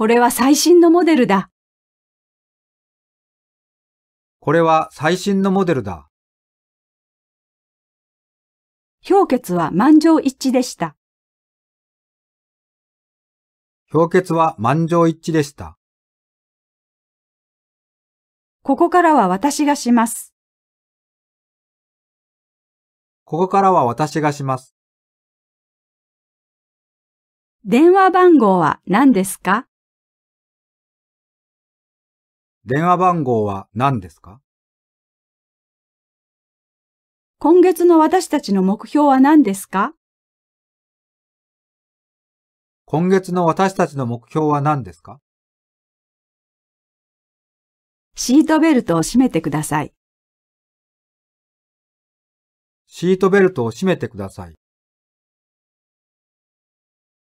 これは最新のモデルだ。これは最新のモデルだ。氷結は満場一致でした。氷結は満場一致でした。ここからは私がします。ここからは私がします。電話番号は何ですか電話番号は何ですか今月の私たちの目標は何ですか今月の私たちの目標は何ですかシートベルトを締めてください。シートベルトを締めてください。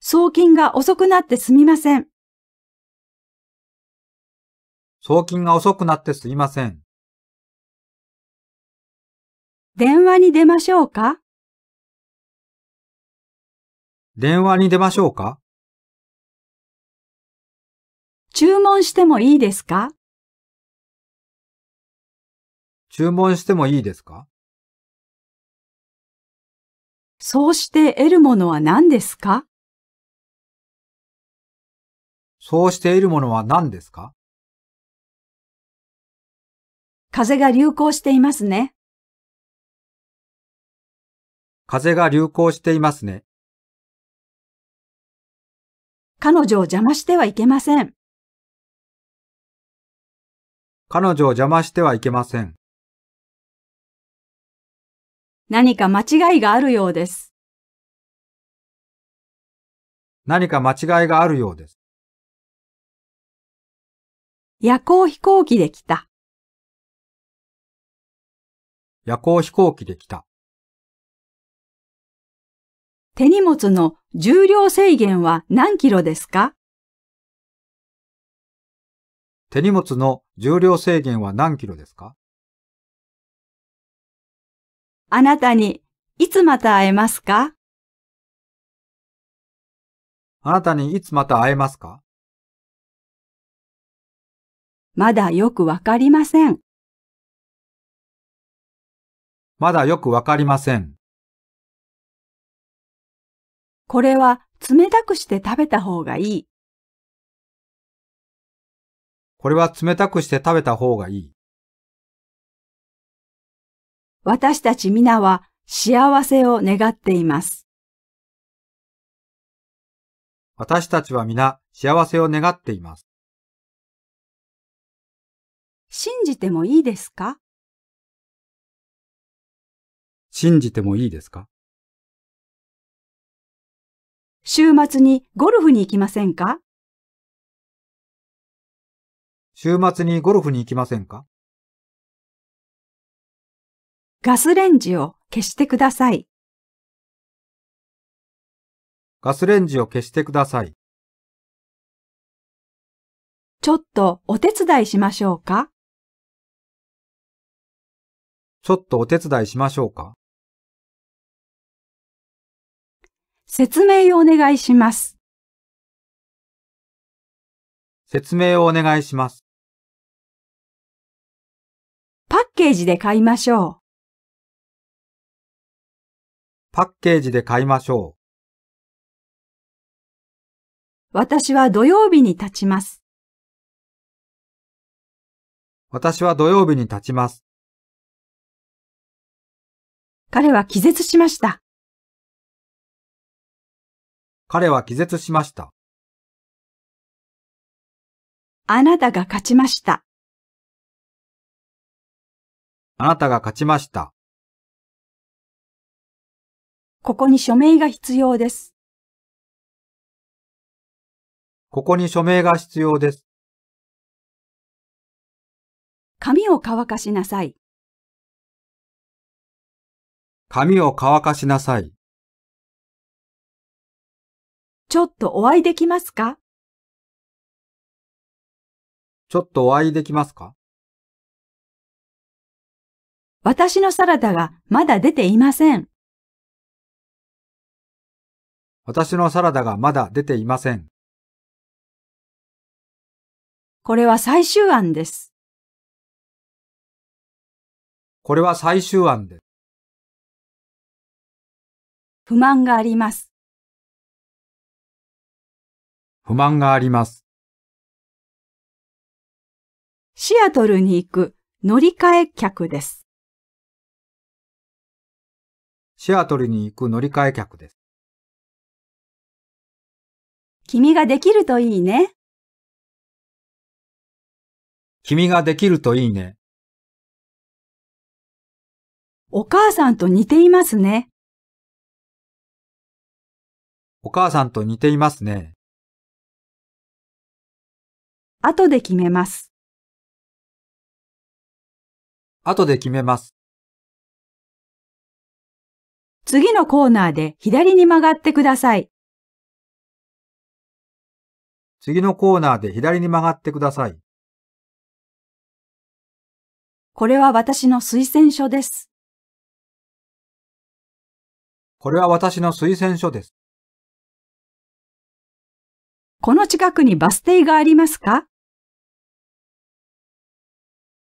送金が遅くなってすみません。送金が遅くなってすいません。電話に出ましょうか電話に出ましょうか注文してもいいですか注文してもいいですかそうして得るものは何ですかそうして得るものは何ですか風が流行していますね。風が流行していますね。彼女を邪魔してはいけません。彼女を邪魔してはいけません。何か間違いがあるようです。何か間違いがあるようです。夜行飛行機で来た。夜行飛行機で来た。手荷物の重量制限は何キロですか手荷物の重量制限は何キロですかあなたにいつまた会えますかあなたにいつまた会えますかまだよくわかりません。まだよくわかりません。これは冷たくして食べた方がいい。これは冷たくして食べた方がいい。私たち皆は幸せを願っています。私たちは皆幸せを願っています。信じてもいいですか信じてもいいですか週末にゴルフに行きませんか週末にゴルフに行きませんかガスレンジを消してください。ガスレンジを消してください。ちょっとお手伝いしましょうかちょっとお手伝いしましょうか説明をお願いします。説明をお願いします。パッケージで買いましょう。パッケージで買いましょう。私は土曜日に立ちます。私は土曜日に立ちます。彼は気絶しました。彼は気絶しました。あなたが勝ちました。あなたが勝ちました。ここに署名が必要です。ここに署名が必要です。髪を乾かしなさい。髪を乾かしなさい。ちょっとお会いできますかちょっとお会いできますか私のサラダがまだ出ていません。私のサラダがまだ出ていません。これは最終案です。これは最終案です。不満があります。不満があります。シアトルに行く乗り換え客です。シアトルに行く乗り換え客です。君ができるといいね。君ができるといいね。お母さんと似ていますね。お母さんと似ていますね。後で決めます。後で決めます。次のコーナーで左に曲がってください。次のコーナーで左に曲がってください。これは私の推薦書です。これは私の推薦書です。この近くにバス停がありますか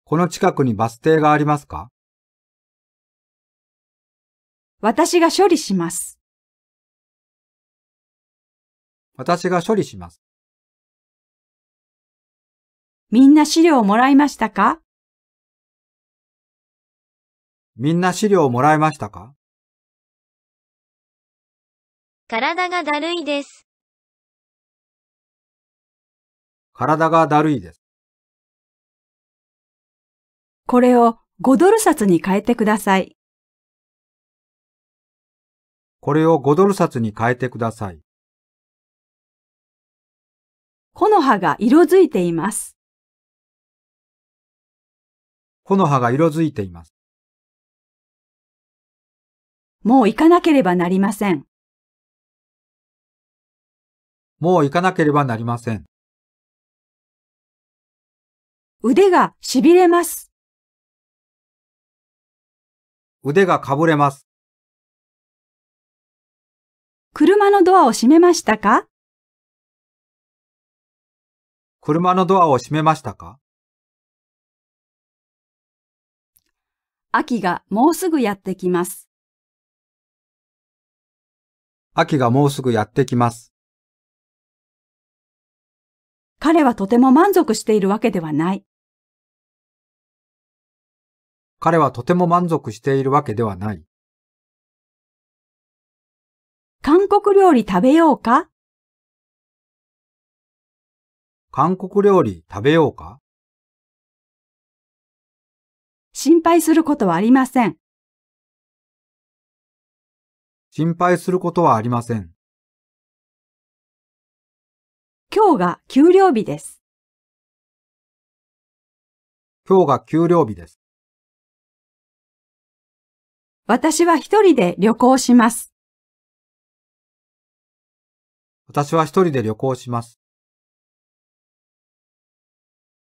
この近くにバス停がありますか私が処理します。私が処理します。みんな資料をもらいましたかみんな資料をもらいましたか体がだるいです。体がだるいです。これを5ドル札に変えてください。これを5ドル札に変えてください。木の葉が色づいています。木の葉が色づいています。もう行かなければなりません。もう行かなければなりません。腕がしびれます。腕がかぶれます。車のドアを閉めましたか車のドアを閉めましたか秋がもうすぐやってきます。秋がもうすぐやってきます。彼はとても満足しているわけではない。彼はとても満足しているわけではない。韓国料理食べようか韓国料理食べようか心配することはありません。心配することはありません。今日が給料日です。今日が給料日です。私は一人で旅行します。私は一人で旅行します。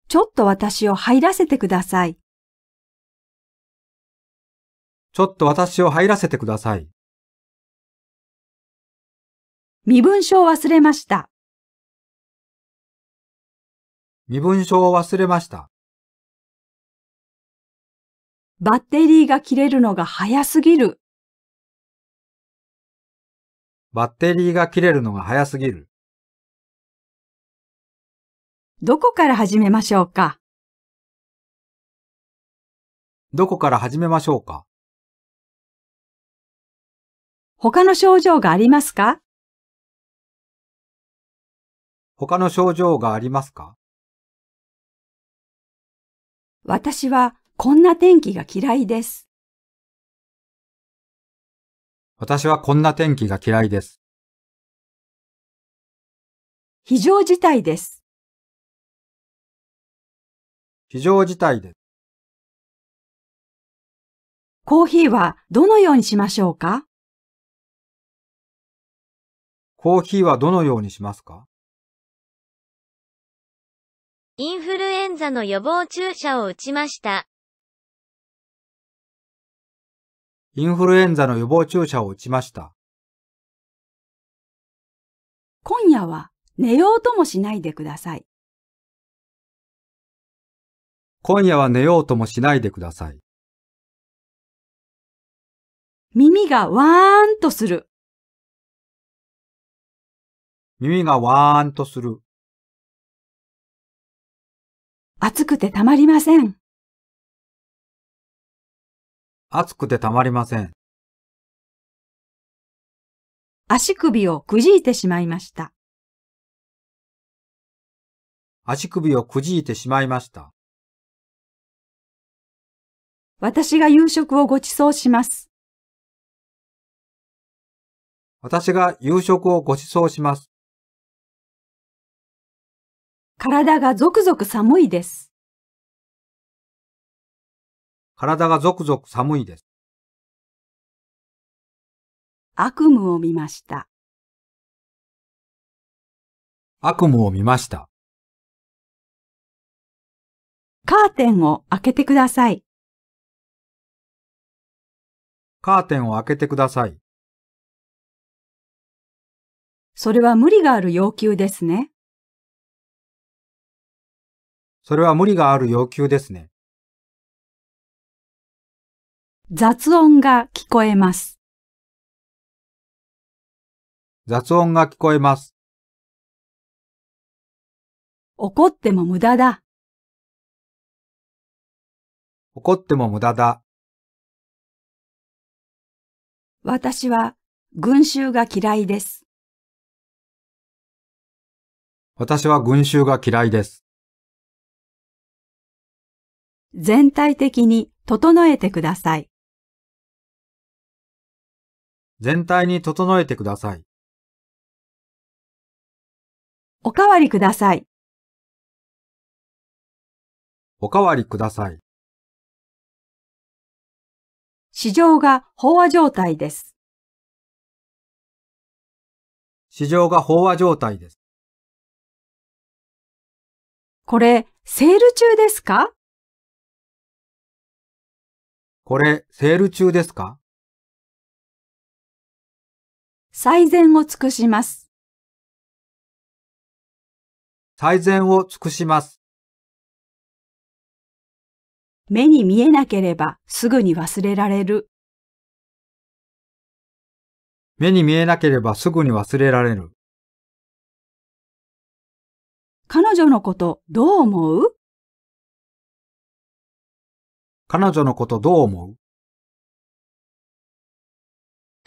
ちょっと私を入らせてください。ちょっと私を入らせてください。身分証を忘れました。身分証を忘れました。バッテリーが切れるのが早すぎる。バッテリーが切れるのが早すぎる。どこから始めましょうかどこから始めましょうか他の症状がありますか他の症状がありますか私はこんな天気が嫌いです。私はこんな天気が嫌いです。非常事態です。非常事態です。コーヒーはどのようにしましょうかコーヒーはどのようにしますかインフルエンザの予防注射を打ちました。インフルエンザの予防注射を打ちました。今夜は寝ようともしないでください。今夜は寝ようともしないでください。耳がわーんとする。耳がわーんとする。暑くてたまりません。暑くてたまりません。足首をくじいてしまいました。足首をくじいてしまいました。私が夕食をご馳走します。私が夕食をご馳走します。体がゾクゾク寒いです。体がゾクゾク寒いです。悪夢を見ました。悪夢を見ました。カーテンを開けてください。カーテンを開けてください。それは無理がある要求ですね。それは無理がある要求ですね。雑音が聞こえます。雑音が聞こえます。怒っても無駄だ。怒っても無駄だ。私は群衆が嫌いです。私は群衆が嫌いです。全体的に整えてください。全体に整えてください。おかわりください。おかわりください。市場が飽和状態です。市場が飽和状態です。これ、セール中ですかこれ、セール中ですか最善を尽くします。最善を尽くします。目に見えなければすぐに忘れられる。目に見えなければすぐに忘れられる。彼女のことどう思う彼女のことどう思う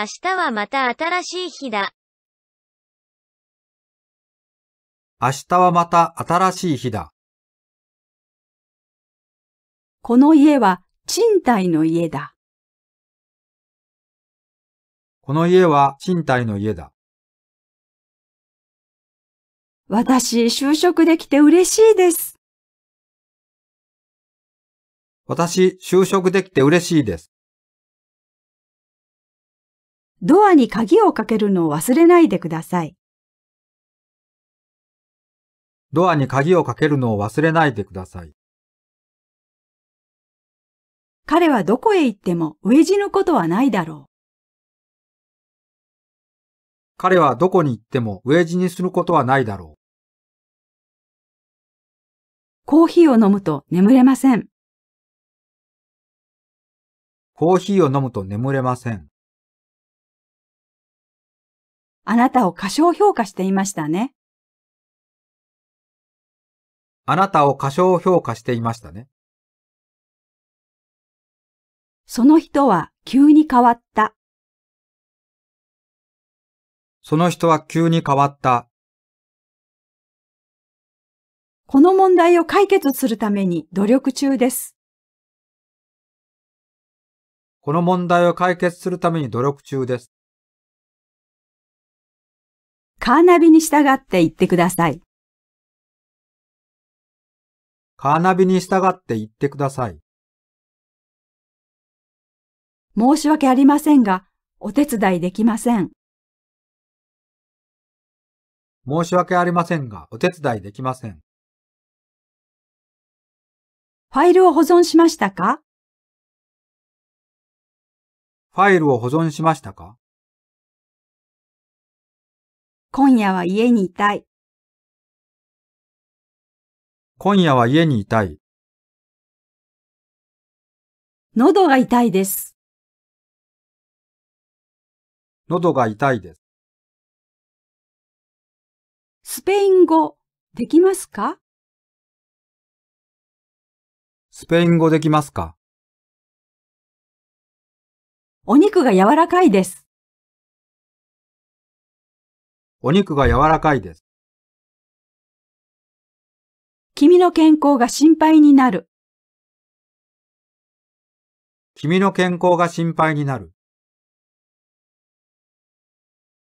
明日はまた新しい日だ。明日はまた新しい日だ。この家は賃貸の家だ。この家は賃貸の家だ。私、就職できて嬉しいです。私、就職できて嬉しいです。ドアに鍵をかけるのを忘れないでください。ドアに鍵をかけるのを忘れないでください。彼はどこへ行っても飢え死ぬことはないだろう。彼はどこに行っても飢え死にすることはないだろう。コーヒーを飲むと眠れません。コーヒーを飲むと眠れません。あなたを過小評価していましたね。あなたを過小評価していましたね。その人は急に変わった。その人は急に変わった。この問題を解決するために努力中です。この問題を解決するために努力中です。カーナビに従って行ってください。カーナビに従って行ってください。申し訳ありませんが、お手伝いできません。申し訳ありませんが、お手伝いできません。ファイルを保存しましたかファイルを保存しましたか今夜は家にいたい。今夜は家にいたい。喉が痛いです。喉が痛いです。スペイン語できますかスペイン語できますかお肉が柔らかいです。お肉が柔らかいです。君の健康が心配になる。君の健康が心配になる。